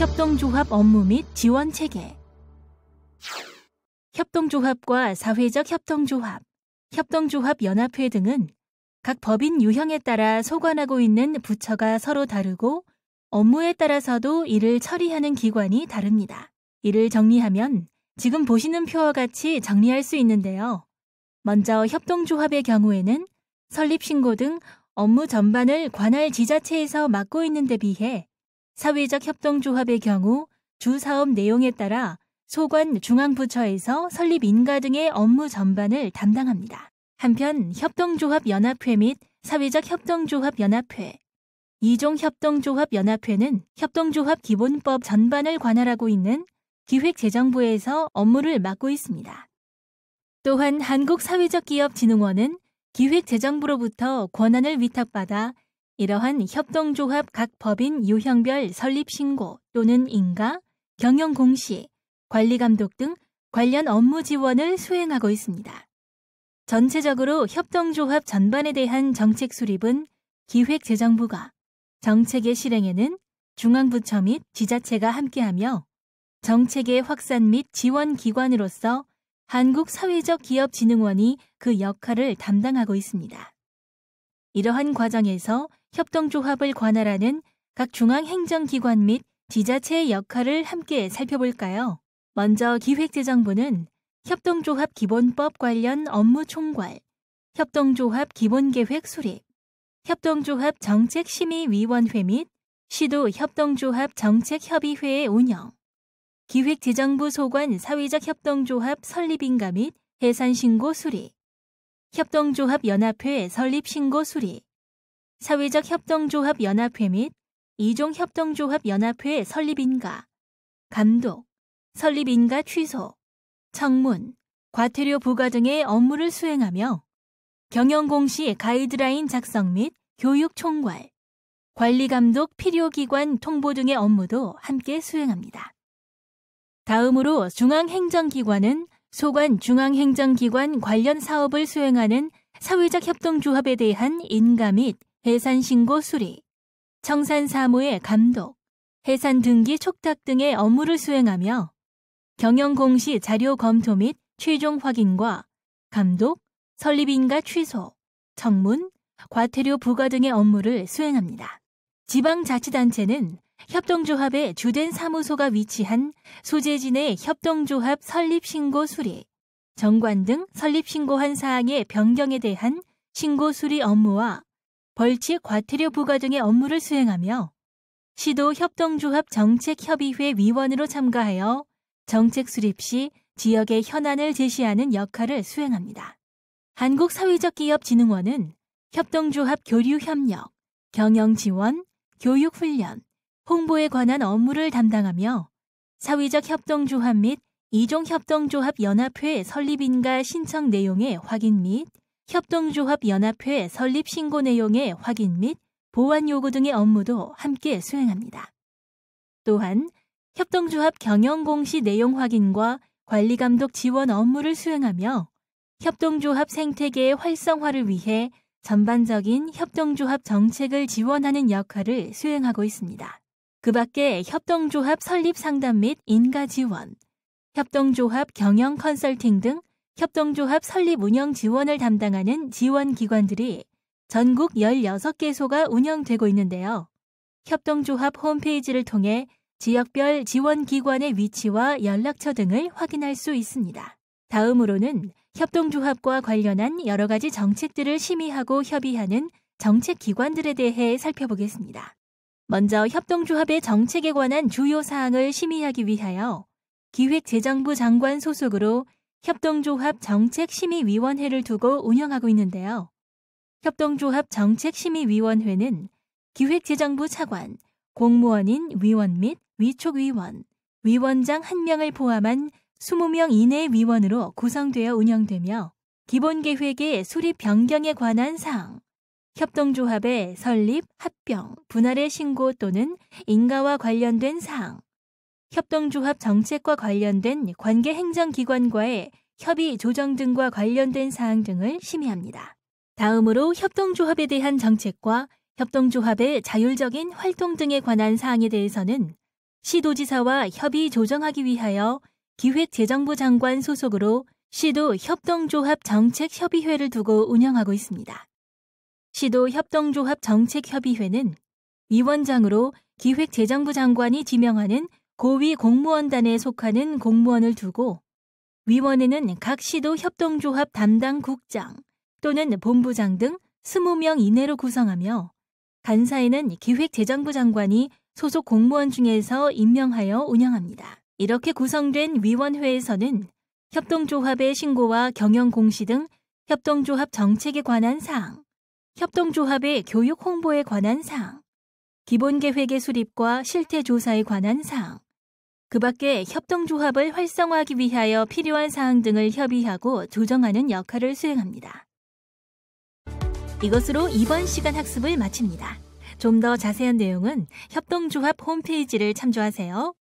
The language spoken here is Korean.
협동조합 업무 및 지원 체계 협동조합과 사회적 협동조합, 협동조합연합회 등은 각 법인 유형에 따라 소관하고 있는 부처가 서로 다르고 업무에 따라서도 이를 처리하는 기관이 다릅니다. 이를 정리하면 지금 보시는 표와 같이 정리할 수 있는데요. 먼저 협동조합의 경우에는 설립신고 등 업무 전반을 관할 지자체에서 맡고 있는 데 비해 사회적 협동조합의 경우 주 사업 내용에 따라 소관 중앙부처에서 설립 인가 등의 업무 전반을 담당합니다. 한편 협동조합연합회 및 사회적 협동조합연합회, 이종 협동조합연합회는 협동조합 기본법 전반을 관할하고 있는 기획재정부에서 업무를 맡고 있습니다. 또한 한국사회적기업진흥원은 기획재정부로부터 권한을 위탁받아 이러한 협동조합 각 법인 유형별 설립 신고 또는 인가, 경영 공시, 관리 감독 등 관련 업무 지원을 수행하고 있습니다. 전체적으로 협동조합 전반에 대한 정책 수립은 기획재정부가 정책의 실행에는 중앙부처 및 지자체가 함께하며 정책의 확산 및 지원 기관으로서 한국사회적기업진흥원이 그 역할을 담당하고 있습니다. 이러한 과정에서 협동조합을 관할하는 각 중앙행정기관 및 지자체의 역할을 함께 살펴볼까요? 먼저 기획재정부는 협동조합 기본법 관련 업무 총괄, 협동조합 기본계획 수립, 협동조합 정책심의위원회 및 시도 협동조합 정책협의회의 운영, 기획재정부 소관 사회적 협동조합 설립인가 및 해산신고 수립, 협동조합 연합회 설립신고 수립, 사회적 협동조합 연합회 및 이종 협동조합 연합회의 설립인가, 감독, 설립인가 취소, 청문, 과태료 부과 등의 업무를 수행하며 경영공시 가이드라인 작성 및 교육 총괄, 관리감독 필요기관 통보 등의 업무도 함께 수행합니다. 다음으로 중앙행정기관은 소관 중앙행정기관 관련 사업을 수행하는 사회적 협동조합에 대한 인가 및 해산신고 수리, 청산사무의 감독, 해산등기 촉탁 등의 업무를 수행하며 경영공시 자료 검토 및 최종 확인과 감독, 설립인가 취소, 청문, 과태료 부과 등의 업무를 수행합니다. 지방자치단체는 협동조합의 주된 사무소가 위치한 소재진의 협동조합 설립신고 수리, 정관 등 설립신고한 사항의 변경에 대한 신고 수리 업무와 벌칙 과태료 부과 등의 업무를 수행하며 시도 협동조합 정책협의회 위원으로 참가하여 정책 수립 시 지역의 현안을 제시하는 역할을 수행합니다. 한국사회적기업진흥원은 협동조합 교류협력, 경영지원, 교육훈련, 홍보에 관한 업무를 담당하며 사회적 협동조합 및 이종협동조합연합회 설립인가 신청 내용의 확인 및 협동조합연합회 설립 신고 내용의 확인 및 보완 요구 등의 업무도 함께 수행합니다. 또한 협동조합 경영공시 내용 확인과 관리감독 지원 업무를 수행하며 협동조합 생태계의 활성화를 위해 전반적인 협동조합 정책을 지원하는 역할을 수행하고 있습니다. 그 밖에 협동조합 설립 상담 및 인가 지원, 협동조합 경영 컨설팅 등 협동조합 설립 운영 지원을 담당하는 지원기관들이 전국 16개소가 운영되고 있는데요. 협동조합 홈페이지를 통해 지역별 지원기관의 위치와 연락처 등을 확인할 수 있습니다. 다음으로는 협동조합과 관련한 여러 가지 정책들을 심의하고 협의하는 정책기관들에 대해 살펴보겠습니다. 먼저 협동조합의 정책에 관한 주요 사항을 심의하기 위하여 기획재정부 장관 소속으로 협동조합 정책심의위원회를 두고 운영하고 있는데요. 협동조합 정책심의위원회는 기획재정부 차관, 공무원인 위원 및 위촉위원, 위원장 1명을 포함한 20명 이내 위원으로 구성되어 운영되며 기본계획의 수립 변경에 관한 사항, 협동조합의 설립, 합병, 분할의 신고 또는 인가와 관련된 사항, 협동조합 정책과 관련된 관계 행정기관과의 협의 조정 등과 관련된 사항 등을 심의합니다. 다음으로 협동조합에 대한 정책과 협동조합의 자율적인 활동 등에 관한 사항에 대해서는 시도지사와 협의 조정하기 위하여 기획재정부 장관 소속으로 시도 협동조합 정책협의회를 두고 운영하고 있습니다. 시도 협동조합 정책협의회는 위원장으로 기획재정부 장관이 지명하는 고위 공무원단에 속하는 공무원을 두고 위원회는 각 시도 협동조합 담당 국장 또는 본부장 등 20명 이내로 구성하며 간사에는 기획재정부 장관이 소속 공무원 중에서 임명하여 운영합니다. 이렇게 구성된 위원회에서는 협동조합의 신고와 경영 공시 등 협동조합 정책에 관한 사항, 협동조합의 교육 홍보에 관한 사항, 기본계획의 수립과 실태조사에 관한 사항, 그 밖에 협동조합을 활성화하기 위하여 필요한 사항 등을 협의하고 조정하는 역할을 수행합니다. 이것으로 이번 시간 학습을 마칩니다. 좀 더 자세한 내용은 협동조합 홈페이지를 참조하세요.